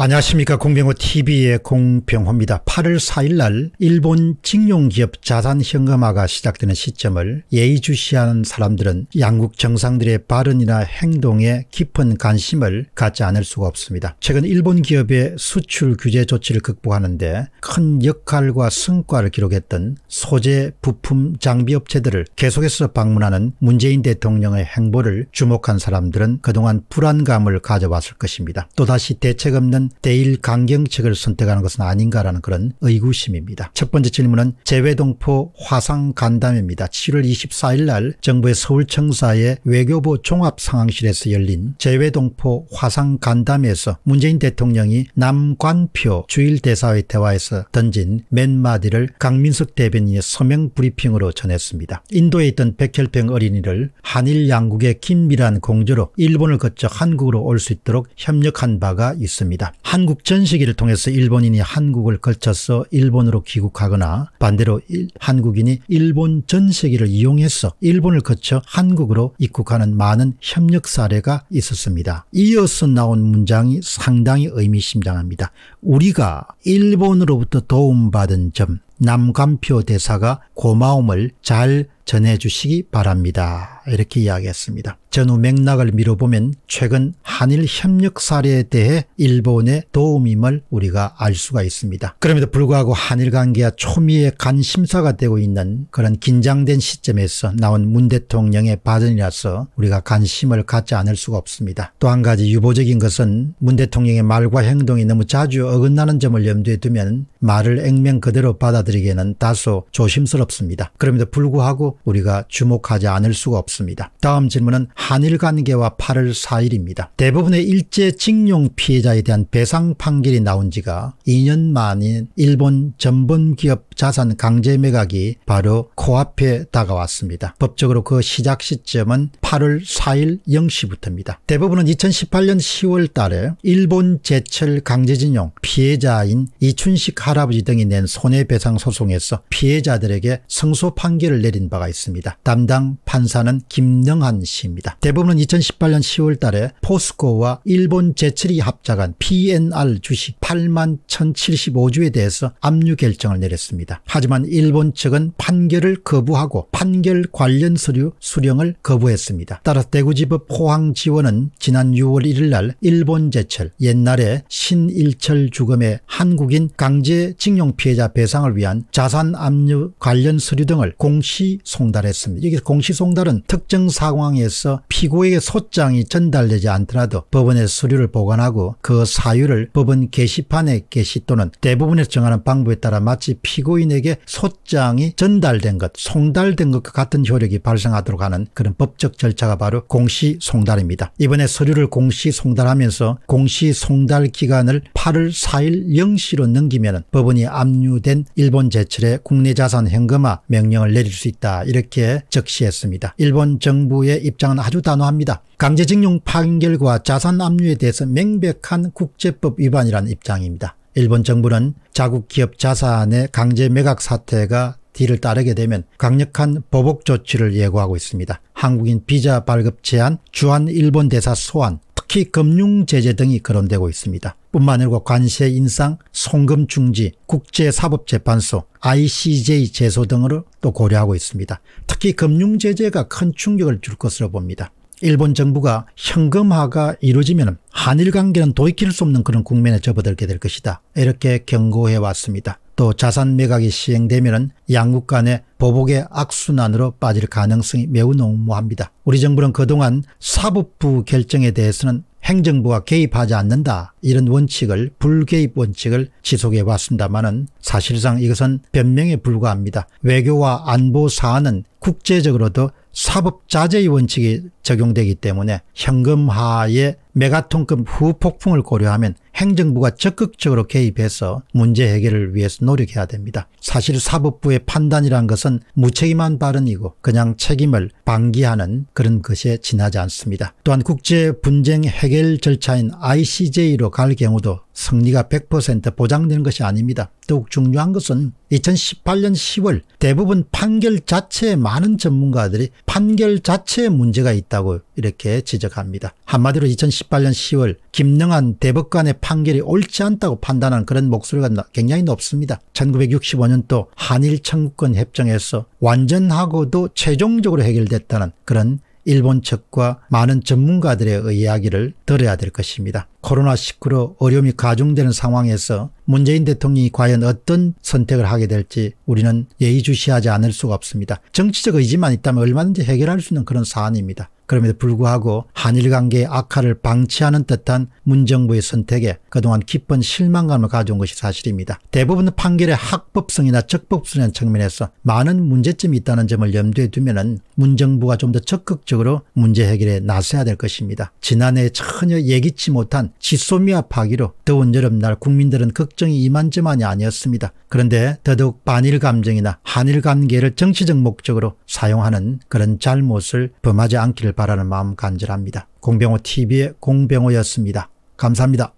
안녕하십니까 공병호TV의 공병호입니다. 8월 4일날 일본 직용기업 자산현금화가 시작되는 시점을 예의주시하는 사람들은 양국 정상들의 발언이나 행동에 깊은 관심을 갖지 않을 수가 없습니다. 최근 일본 기업의 수출 규제 조치를 극복하는데 큰 역할과 성과를 기록했던 소재, 부품, 장비업체들을 계속해서 방문하는 문재인 대통령의 행보를 주목한 사람들은 그동안 불안감을 가져왔을 것입니다. 또다시 대책 없는 때 대일 강경책을 선택하는 것은 아닌가라는 그런 의구심입니다. 첫 번째 질문은 재외동포 화상 간담회입니다. 7월 24일 날 정부의 서울청사의 외교부 종합상황실에서 열린 재외동포 화상 간담회에서 문재인 대통령이 남관표 주일대사의 대화에서 던진 맨 마디를 강민석 대변인의 서명 브리핑으로 전했습니다. 인도에 있던 백혈병 어린이를 한일 양국의 긴밀한 공조로 일본을 거쳐 한국으로 올 수 있도록 협력한 바가 있습니다. 한국 전시기를 통해서 일본인이 한국을 걸쳐서 일본으로 귀국하거나 반대로 일, 한국인이 일본 전시기를 이용해서 일본을 거쳐 한국으로 입국하는 많은 협력 사례가 있었습니다. 이어서 나온 문장이 상당히 의미심장합니다. 우리가 일본으로부터 도움받은 점 남관표 대사가 고마움을 잘 전해주시기 바랍니다. 이렇게 이야기했습니다. 전후 맥락을 미뤄보면 최근 한일 협력 사례에 대해 일본의 도움임을 우리가 알 수가 있습니다. 그럼에도 불구하고 한일 관계와 초미의 관심사가 되고 있는 그런 긴장된 시점에서 나온 문 대통령의 발언이라서 우리가 관심을 갖지 않을 수가 없습니다. 또 한 가지 유보적인 것은 문 대통령의 말과 행동이 너무 자주 어긋나는 점을 염두에 두면 말을 액면 그대로 받아들 자들에게는 다소 조심스럽습니다. 그럼에도 불구하고 우리가 주목하지 않을 수가 없습니다. 다음 질문은 한일 관계와 8월 4일입니다. 대부분의 일제 징용 피해자에 대한 배상 판결이 나온 지가 2년 만인 일본 전범 기업 자산 강제 매각이 바로 코앞에 다가왔습니다. 법적으로 그 시작 시점은 8월 4일 0시부터입니다. 대부분은 2018년 10월 달에 일본 제철 강제징용 피해자인 이춘식 할아버지 등이 낸 손해배상 소송에서 피해자들에게 승소 판결을 내린 바가 있습니다. 담당 판사는 김영한 씨입니다. 대부분은 2018년 10월 달에 포스코와 일본 제철이 합작한 PNR 주식 8만 1075주에 대해서 압류 결정을 내렸습니다. 있습니다. 하지만 일본 측은 판결을 거부하고 판결 관련 서류 수령을 거부했습니다. 따라서 대구지법 포항지원은 지난 6월 1일 날 일본 제철 옛날에 신일철 주검의 한국인 강제징용 피해자 배상을 위한 자산 압류 관련 서류 등을 공시 송달했습니다. 여기서 공시 송달은 특정 상황에서 피고의 소장이 전달되지 않더라도 법원의 서류를 보관하고 그 사유를 법원 게시판에 게시 또는 대부분에서 정하는 방법에 따라 마치 피고인에게 소장이 전달된 것, 송달된 것과 같은 효력이 발생하도록 하는 그런 법적 절차가 바로 공시송달입니다. 이번에 서류를 공시송달하면서 공시송달 기간을 8월 4일 0시로 넘기면 법원이 압류된 일본 제철의 국내 자산 현금화 명령을 내릴 수 있다 이렇게 적시했습니다. 일본 정부의 입장은 아주 단호합니다. 강제징용 판결과 자산 압류에 대해서 명백한 국제법 위반이라는 입장입니다. 일본 정부는 자국 기업 자산의 강제 매각 사태가 뒤를 따르게 되면 강력한 보복 조치를 예고하고 있습니다. 한국인 비자 발급 제한, 주한 일본 대사 소환, 특히 금융 제재 등이 거론되고 있습니다. 뿐만 아니라 관세 인상, 송금 중지, 국제사법재판소, ICJ 제소 등으로 또 고려하고 있습니다. 특히 금융 제재가 큰 충격을 줄 것으로 봅니다. 일본 정부가 현금화가 이루어지면 한일 관계는 돌이킬 수 없는 그런 국면에 접어들게 될 것이다. 이렇게 경고해 왔습니다. 또 자산 매각이 시행되면 양국 간의 보복의 악순환으로 빠질 가능성이 매우 농무합니다. 우리 정부는 그동안 사법부 결정에 대해서는 행정부가 개입하지 않는다 이런 원칙을 불개입 원칙을 지속해 왔습니다마는 사실상 이것은 변명에 불과합니다. 외교와 안보 사안은 국제적으로도 사법자재의 원칙이 적용되기 때문에 현금화의 메가톤급 후폭풍을 고려하면 행정부가 적극적으로 개입해서 문제 해결을 위해서 노력해야 됩니다. 사실 사법부의 판단이란 것은 무책임한 발언이고 그냥 책임을 방기하는 그런 것에 지나지 않습니다. 또한 국제 분쟁 해결 절차인 ICJ로 갈 경우도 승리가 100% 보장되는 것이 아닙니다. 더욱 중요한 것은 2018년 10월 대부분 판결 자체에 많은 전문가들이 판결 자체에 문제가 있다고 이렇게 지적합니다. 한마디로 2018년 10월 김능한 대법관의 판결이 옳지 않다고 판단한 그런 목소리가 굉장히 높습니다. 1965년도 한일 청구권 협정에서 완전하고도 최종적으로 해결됐다는 그런 일본 측과 많은 전문가들의 이야기를 들어야 될 것입니다. 코로나19로 어려움이 가중되는 상황에서 문재인 대통령이 과연 어떤 선택을 하게 될지 우리는 예의주시하지 않을 수가 없습니다. 정치적 의지만 있다면 얼마든지 해결할 수 있는 그런 사안입니다. 그럼에도 불구하고 한일 관계의 악화를 방치하는 듯한 문정부의 선택에 그동안 깊은 실망감을 가져온 것이 사실입니다. 대부분 판결의 합법성이나 적법성이라는 측면에서 많은 문제점이 있다는 점을 염두에 두면 문정부가 좀 더 적극적으로 문제 해결에 나서야 될 것입니다. 지난해 전혀 예기치 못한 지소미아 파기로 더운 여름날 국민들은 걱정이 이만저만이 아니었습니다. 그런데 더더욱 반일 감정이나 한일 관계를 정치적 목적으로 사용하는 그런 잘못을 범하지 않기를 바라는 마음 간절합니다. 공병호 TV의 공병호였습니다. 감사합니다.